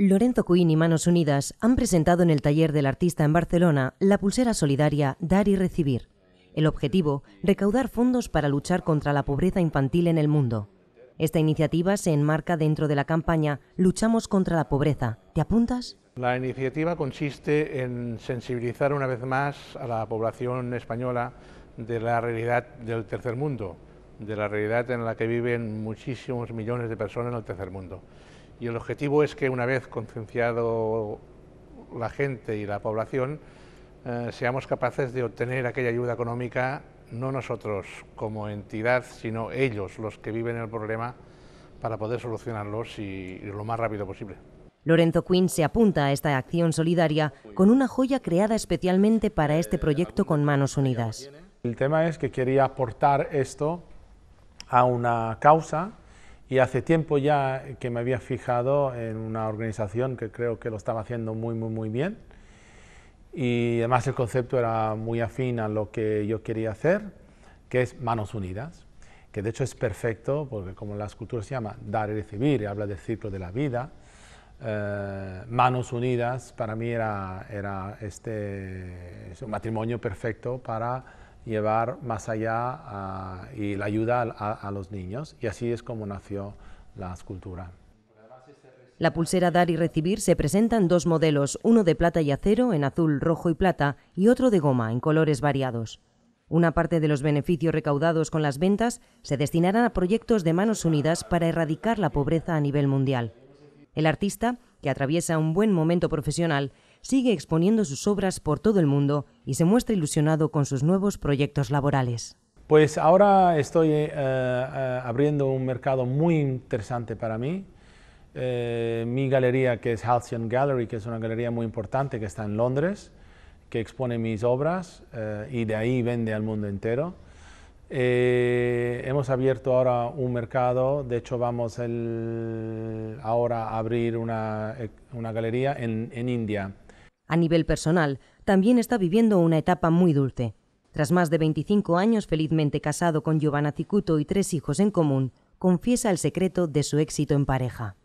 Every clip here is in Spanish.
Lorenzo Cuín y Manos Unidas han presentado en el taller del artista en Barcelona la pulsera solidaria Dar y Recibir. El objetivo, recaudar fondos para luchar contra la pobreza infantil en el mundo. Esta iniciativa se enmarca dentro de la campaña Luchamos contra la pobreza. ¿Te apuntas? La iniciativa consiste en sensibilizar una vez más a la población española de la realidad del tercer mundo, de la realidad en la que viven muchísimos millones de personas en el tercer mundo. Y el objetivo es que una vez concienciado la gente y la población, eh, seamos capaces de obtener aquella ayuda económica, no nosotros como entidad, sino ellos, los que viven el problema, para poder solucionarlos lo más rápido posible. Lorenzo Quinn se apunta a esta acción solidaria con una joya creada especialmente para este proyecto con manos unidas. El tema es que quería aportar esto a una causa y hace tiempo ya que me había fijado en una organización que creo que lo estaba haciendo muy, muy, muy bien. Y además el concepto era muy afín a lo que yo quería hacer, que es Manos Unidas, que de hecho es perfecto porque como las culturas se llama Dar y Recibir, habla del ciclo de la vida, eh, Manos Unidas para mí era, era este, un matrimonio perfecto para llevar más allá ah, y la ayuda a, los niños. Y así es como nació la escultura. La pulsera Dar y Recibir se presentan dos modelos, uno de plata y acero en azul, rojo y plata, y otro de goma en colores variados. Una parte de los beneficios recaudados con las ventas se destinarán a proyectos de manos unidas para erradicar la pobreza a nivel mundial. El artista, que atraviesa un buen momento profesional, sigue exponiendo sus obras por todo el mundo y se muestra ilusionado con sus nuevos proyectos laborales. Pues ahora estoy eh, eh, abriendo un mercado muy interesante para mí. Eh, mi galería, que es Halcyon Gallery, que es una galería muy importante que está en Londres, que expone mis obras y de ahí vende al mundo entero. hemos abierto ahora un mercado, de hecho vamos ahora a abrir una, galería en, en India. A nivel personal, también está viviendo una etapa muy dulce. Tras más de 25 años felizmente casado con Giovanna Cicuto y tres hijos en común, confiesa el secreto de su éxito en pareja.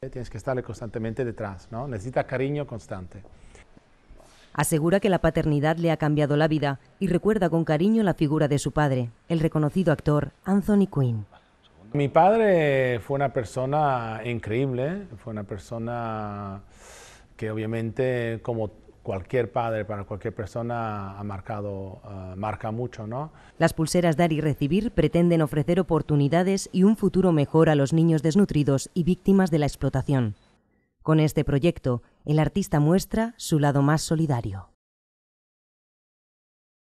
Tienes que estarle constantemente detrás, ¿no? Necesita cariño constante. Asegura que la paternidad le ha cambiado la vida y recuerda con cariño la figura de su padre, el reconocido actor Anthony Quinn. Mi padre fue una persona increíble, fue una persona que obviamente como cualquier padre, para cualquier persona, ha marcado, eh, marca mucho, ¿no? Las pulseras Dar y Recibir pretenden ofrecer oportunidades y un futuro mejor a los niños desnutridos y víctimas de la explotación. Con este proyecto, el artista muestra su lado más solidario.